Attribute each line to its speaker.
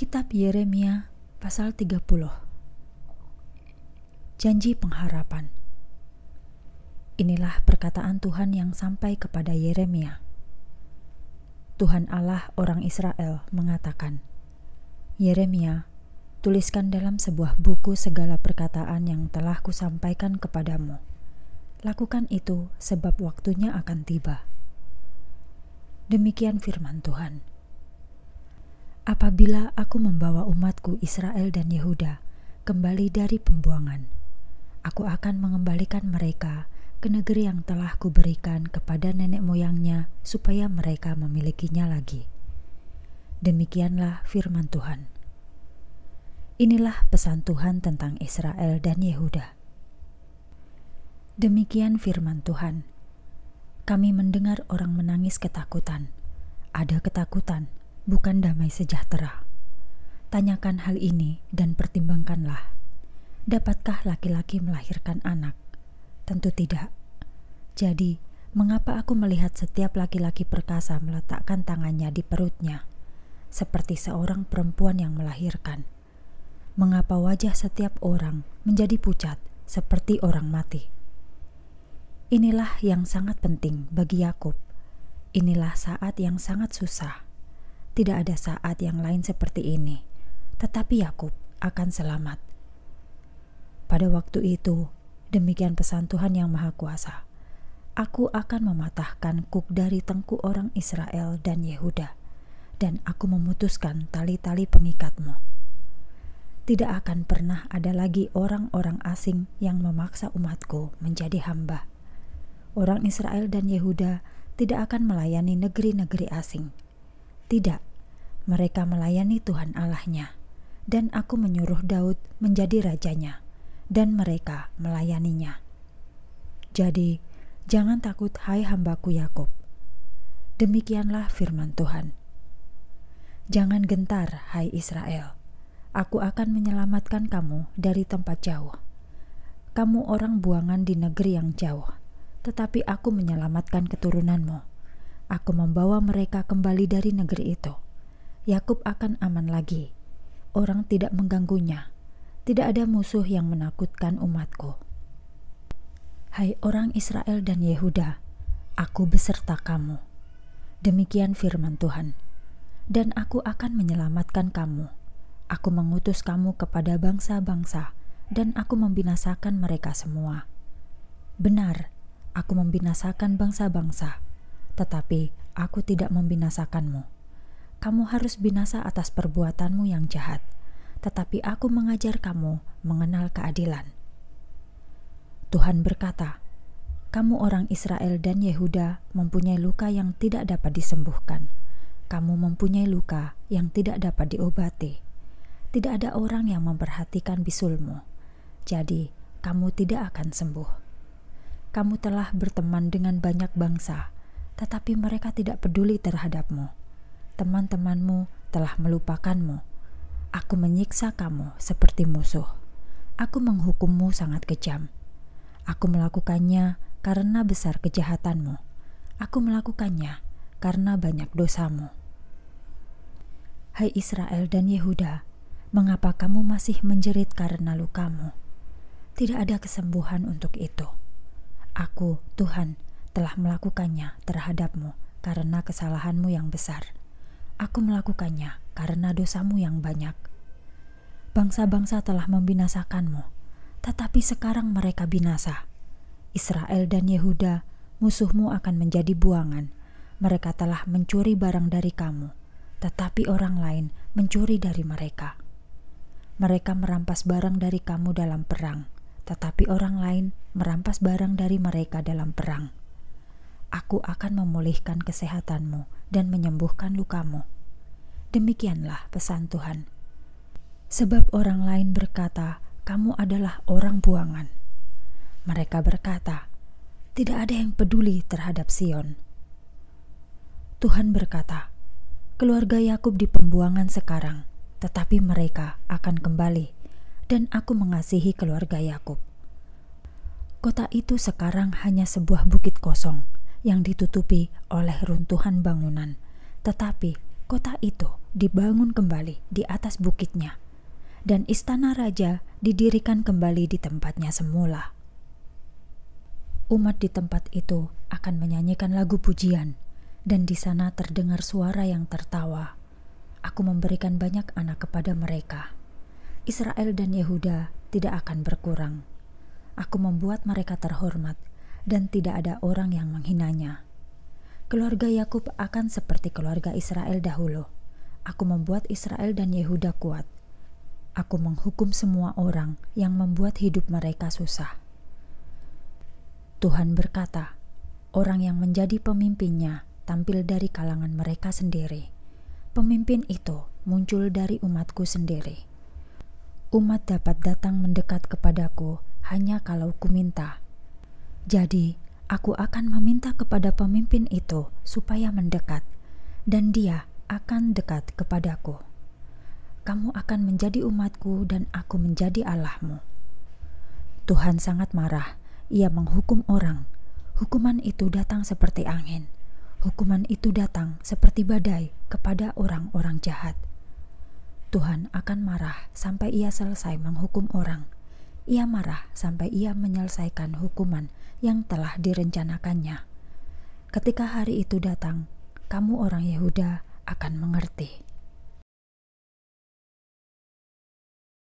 Speaker 1: Kitab Yeremia pasal 30 Janji pengharapan Inilah perkataan Tuhan yang sampai kepada Yeremia. Tuhan Allah orang Israel mengatakan, Yeremia, tuliskan dalam sebuah buku segala perkataan yang telah kusampaikan kepadamu. Lakukan itu sebab waktunya akan tiba. Demikian firman Tuhan apabila aku membawa umatku Israel dan Yehuda kembali dari pembuangan. Aku akan mengembalikan mereka ke negeri yang telah kuberikan kepada nenek moyangnya supaya mereka memilikinya lagi. Demikianlah firman Tuhan. Inilah pesan Tuhan tentang Israel dan Yehuda. Demikian firman Tuhan. Kami mendengar orang menangis ketakutan. Ada ketakutan bukan damai sejahtera. Tanyakan hal ini dan pertimbangkanlah. Dapatkah laki-laki melahirkan anak? Tentu tidak. Jadi, mengapa aku melihat setiap laki-laki perkasa meletakkan tangannya di perutnya, seperti seorang perempuan yang melahirkan? Mengapa wajah setiap orang menjadi pucat seperti orang mati? Inilah yang sangat penting bagi Yakub. Inilah saat yang sangat susah tidak ada saat yang lain seperti ini, tetapi Yakub akan selamat. Pada waktu itu, demikian pesan Tuhan Yang Maha Kuasa: "Aku akan mematahkan kuk dari tengku orang Israel dan Yehuda, dan aku memutuskan tali-tali pengikatmu." Tidak akan pernah ada lagi orang-orang asing yang memaksa umatku menjadi hamba. Orang Israel dan Yehuda tidak akan melayani negeri-negeri asing tidak, mereka melayani Tuhan Allahnya, dan aku menyuruh Daud menjadi rajanya, dan mereka melayaninya. Jadi, jangan takut, hai hambaku Yakub. Demikianlah firman Tuhan. Jangan gentar, hai Israel. Aku akan menyelamatkan kamu dari tempat jauh. Kamu orang buangan di negeri yang jauh, tetapi aku menyelamatkan keturunanmu Aku membawa mereka kembali dari negeri itu. Yakub akan aman lagi. Orang tidak mengganggunya. Tidak ada musuh yang menakutkan umatku. Hai orang Israel dan Yehuda, aku beserta kamu. Demikian firman Tuhan. Dan aku akan menyelamatkan kamu. Aku mengutus kamu kepada bangsa-bangsa dan aku membinasakan mereka semua. Benar, aku membinasakan bangsa-bangsa tetapi aku tidak membinasakanmu. Kamu harus binasa atas perbuatanmu yang jahat, tetapi aku mengajar kamu mengenal keadilan. Tuhan berkata, "Kamu orang Israel dan Yehuda mempunyai luka yang tidak dapat disembuhkan. Kamu mempunyai luka yang tidak dapat diobati. Tidak ada orang yang memperhatikan bisulmu, jadi kamu tidak akan sembuh." kamu telah berteman dengan banyak bangsa, tetapi mereka tidak peduli terhadapmu. Teman-temanmu telah melupakanmu. Aku menyiksa kamu seperti musuh. Aku menghukummu sangat kejam. Aku melakukannya karena besar kejahatanmu. Aku melakukannya karena banyak dosamu. Hai Israel dan Yehuda, mengapa kamu masih menjerit karena lukamu? Tidak ada kesembuhan untuk itu. Aku, Tuhan, telah melakukannya terhadapmu karena kesalahanmu yang besar. Aku melakukannya karena dosamu yang banyak. Bangsa-bangsa telah membinasakanmu, tetapi sekarang mereka binasa. Israel dan Yehuda, musuhmu akan menjadi buangan. Mereka telah mencuri barang dari kamu, tetapi orang lain mencuri dari mereka. Mereka merampas barang dari kamu dalam perang, tetapi orang lain merampas barang dari mereka dalam perang aku akan memulihkan kesehatanmu dan menyembuhkan lukamu. Demikianlah pesan Tuhan. Sebab orang lain berkata, "Kamu adalah orang buangan." Mereka berkata, "Tidak ada yang peduli terhadap Sion." Tuhan berkata, "Keluarga Yakub di pembuangan sekarang, tetapi mereka akan kembali, dan aku mengasihi keluarga Yakub." Kota itu sekarang hanya sebuah bukit kosong, yang ditutupi oleh runtuhan bangunan. Tetapi kota itu dibangun kembali di atas bukitnya, dan istana raja didirikan kembali di tempatnya semula. Umat di tempat itu akan menyanyikan lagu pujian, dan di sana terdengar suara yang tertawa. Aku memberikan banyak anak kepada mereka. Israel dan Yehuda tidak akan berkurang. Aku membuat mereka terhormat dan tidak ada orang yang menghinanya. Keluarga Yakub akan seperti keluarga Israel dahulu. Aku membuat Israel dan Yehuda kuat. Aku menghukum semua orang yang membuat hidup mereka susah. Tuhan berkata, "Orang yang menjadi pemimpinnya tampil dari kalangan mereka sendiri. Pemimpin itu muncul dari umatku sendiri. Umat dapat datang mendekat kepadaku hanya kalau kuminta." Jadi, aku akan meminta kepada pemimpin itu supaya mendekat, dan dia akan dekat kepadaku. Kamu akan menjadi umatku, dan aku menjadi Allahmu. Tuhan sangat marah. Ia menghukum orang. Hukuman itu datang seperti angin. Hukuman itu datang seperti badai kepada orang-orang jahat. Tuhan akan marah sampai ia selesai menghukum orang ia marah sampai ia menyelesaikan hukuman yang telah direncanakannya. Ketika hari itu datang, kamu orang Yehuda akan mengerti.